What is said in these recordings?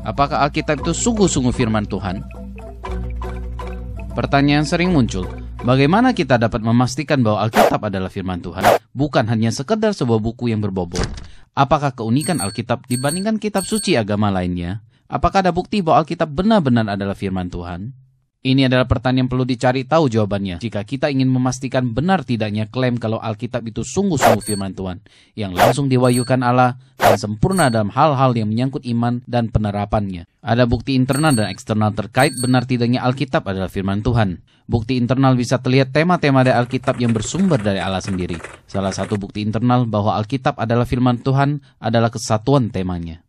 Apakah Alkitab itu sungguh-sungguh firman Tuhan? Pertanyaan sering muncul, bagaimana kita dapat memastikan bahwa Alkitab adalah firman Tuhan, bukan hanya sekedar sebuah buku yang berbobot? Apakah keunikan Alkitab dibandingkan kitab suci agama lainnya? Apakah ada bukti bahwa Alkitab benar-benar adalah firman Tuhan? Ini adalah pertanyaan yang perlu dicari tahu jawabannya. Jika kita ingin memastikan benar tidaknya klaim kalau Alkitab itu sungguh-sungguh firman Tuhan yang langsung diwahyukan Allah dan sempurna dalam hal-hal yang menyangkut iman dan penerapannya. Ada bukti internal dan eksternal terkait benar tidaknya Alkitab adalah firman Tuhan. Bukti internal bisa terlihat tema-tema dari Alkitab yang bersumber dari Allah sendiri. Salah satu bukti internal bahwa Alkitab adalah firman Tuhan adalah kesatuan temanya.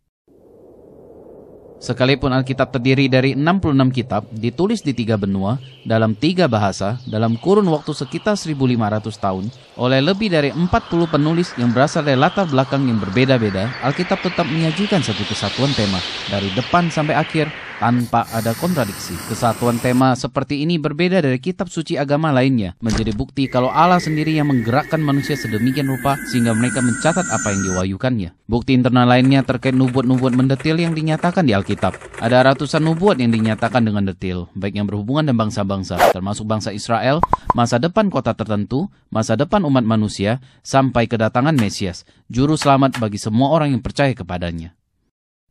Sekalipun Alkitab terdiri dari 66 kitab, ditulis di tiga benua, dalam tiga bahasa, dalam kurun waktu sekitar 1500 tahun, oleh lebih dari 40 penulis yang berasal dari latar belakang yang berbeda-beda, Alkitab tetap menyajikan satu kesatuan tema, dari depan sampai akhir, tanpa ada kontradiksi. Kesatuan tema seperti ini berbeda dari kitab suci agama lainnya, menjadi bukti kalau Allah sendiri yang menggerakkan manusia sedemikian rupa sehingga mereka mencatat apa yang diwayukannya. Bukti internal lainnya terkait nubuat-nubuat mendetil yang dinyatakan di Alkitab. Ada ratusan nubuat yang dinyatakan dengan detil, baik yang berhubungan dengan bangsa-bangsa, termasuk bangsa Israel, masa depan kota tertentu, masa depan umat manusia, sampai kedatangan Mesias, juru selamat bagi semua orang yang percaya kepadanya.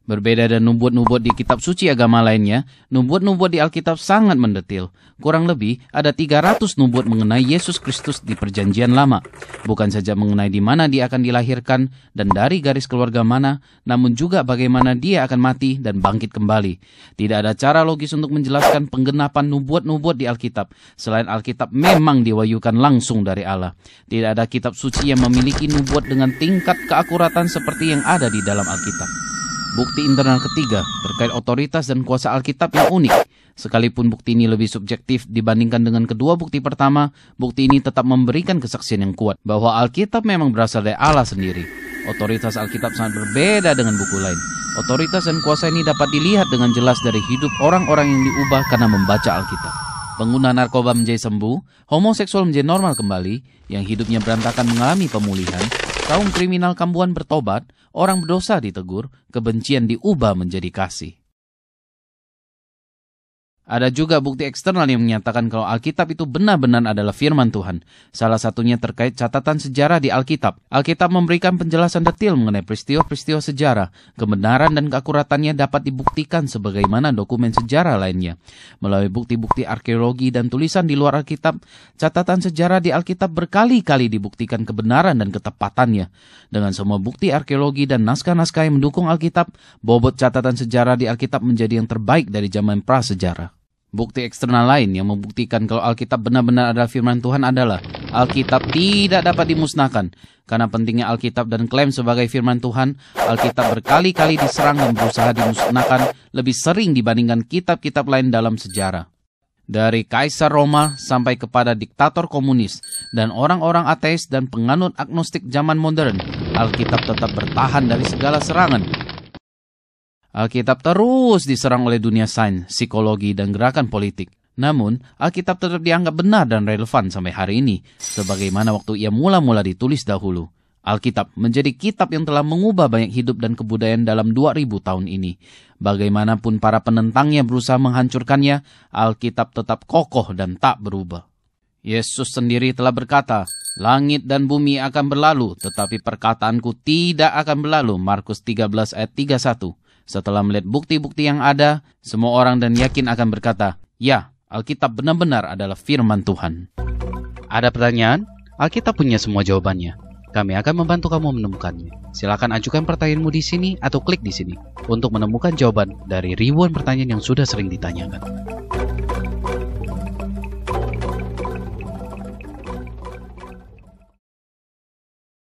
Berbeda dan nubuat-nubuat di kitab suci agama lainnya, nubuat-nubuat di Alkitab sangat mendetil. Kurang lebih ada 300 nubuat mengenai Yesus Kristus di perjanjian lama. Bukan saja mengenai di mana dia akan dilahirkan dan dari garis keluarga mana, namun juga bagaimana dia akan mati dan bangkit kembali. Tidak ada cara logis untuk menjelaskan penggenapan nubuat-nubuat di Alkitab, selain Alkitab memang diwayukan langsung dari Allah. Tidak ada kitab suci yang memiliki nubuat dengan tingkat keakuratan seperti yang ada di dalam Alkitab. Bukti internal ketiga terkait otoritas dan kuasa Alkitab yang unik. Sekalipun bukti ini lebih subjektif dibandingkan dengan kedua bukti pertama, bukti ini tetap memberikan kesaksian yang kuat bahwa Alkitab memang berasal dari Allah sendiri. Otoritas Alkitab sangat berbeda dengan buku lain. Otoritas dan kuasa ini dapat dilihat dengan jelas dari hidup orang-orang yang diubah karena membaca Alkitab. Pengguna narkoba menjadi sembuh, homoseksual menjadi normal kembali, yang hidupnya berantakan mengalami pemulihan, kaum kriminal kambuhan bertobat, Orang berdosa ditegur, kebencian diubah menjadi kasih. Ada juga bukti eksternal yang menyatakan kalau Alkitab itu benar-benar adalah firman Tuhan. Salah satunya terkait catatan sejarah di Alkitab. Alkitab memberikan penjelasan detail mengenai peristiwa-peristiwa sejarah. Kebenaran dan keakuratannya dapat dibuktikan sebagaimana dokumen sejarah lainnya. Melalui bukti-bukti arkeologi dan tulisan di luar Alkitab, catatan sejarah di Alkitab berkali-kali dibuktikan kebenaran dan ketepatannya. Dengan semua bukti arkeologi dan naskah-naskah yang mendukung Alkitab, bobot catatan sejarah di Alkitab menjadi yang terbaik dari zaman prasejarah. Bukti eksternal lain yang membuktikan kalau Alkitab benar-benar adalah firman Tuhan adalah Alkitab tidak dapat dimusnahkan. Karena pentingnya Alkitab dan klaim sebagai firman Tuhan, Alkitab berkali-kali diserang dan berusaha dimusnahkan lebih sering dibandingkan kitab-kitab lain dalam sejarah. Dari Kaisar Roma sampai kepada diktator komunis dan orang-orang ateis dan penganut agnostik zaman modern, Alkitab tetap bertahan dari segala serangan Alkitab terus diserang oleh dunia sains, psikologi, dan gerakan politik. Namun, Alkitab tetap dianggap benar dan relevan sampai hari ini, sebagaimana waktu ia mula-mula ditulis dahulu. Alkitab menjadi kitab yang telah mengubah banyak hidup dan kebudayaan dalam 2000 tahun ini. Bagaimanapun para penentangnya berusaha menghancurkannya, Alkitab tetap kokoh dan tak berubah. Yesus sendiri telah berkata, Langit dan bumi akan berlalu, tetapi perkataanku tidak akan berlalu. Markus 13 ayat 31 setelah melihat bukti-bukti yang ada, semua orang dan yakin akan berkata, "Ya, Alkitab benar-benar adalah firman Tuhan." Ada pertanyaan? Alkitab punya semua jawabannya. Kami akan membantu kamu menemukannya. Silakan ajukan pertanyaanmu di sini atau klik di sini untuk menemukan jawaban dari ribuan pertanyaan yang sudah sering ditanyakan.